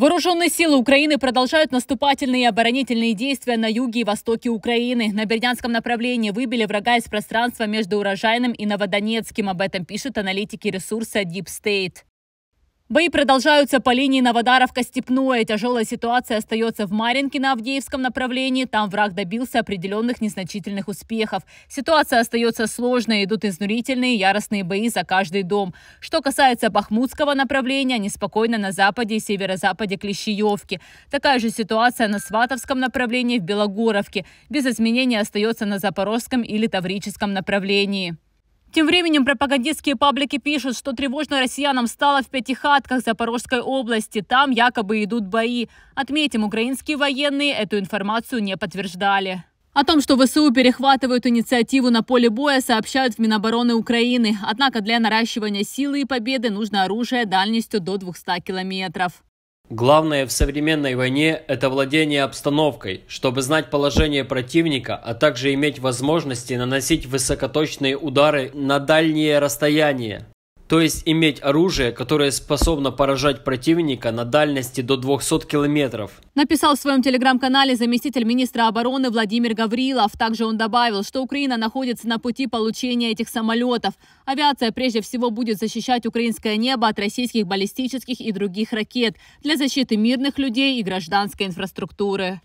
Вооруженные силы Украины продолжают наступательные и оборонительные действия на юге и востоке Украины. На Бердянском направлении выбили врага из пространства между Урожайным и Новодонецким. Об этом пишут аналитики ресурса Deep State. Бои продолжаются по линии Новодаровка-Степное. Тяжелая ситуация остается в Маринке на Авдеевском направлении. Там враг добился определенных незначительных успехов. Ситуация остается сложной. Идут изнурительные, яростные бои за каждый дом. Что касается Бахмутского направления, неспокойно на западе и северо-западе Клещеевки. Такая же ситуация на Сватовском направлении в Белогоровке. Без изменений остается на Запорожском или Таврическом направлении. Тем временем пропагандистские паблики пишут, что тревожно россиянам стало в Пятихатках Запорожской области. Там якобы идут бои. Отметим, украинские военные эту информацию не подтверждали. О том, что ВСУ перехватывают инициативу на поле боя, сообщают в Минобороны Украины. Однако для наращивания силы и победы нужно оружие дальностью до 200 километров. Главное в современной войне – это владение обстановкой, чтобы знать положение противника, а также иметь возможности наносить высокоточные удары на дальние расстояния то есть иметь оружие, которое способно поражать противника на дальности до 200 километров. Написал в своем телеграм-канале заместитель министра обороны Владимир Гаврилов. Также он добавил, что Украина находится на пути получения этих самолетов. Авиация прежде всего будет защищать украинское небо от российских баллистических и других ракет для защиты мирных людей и гражданской инфраструктуры.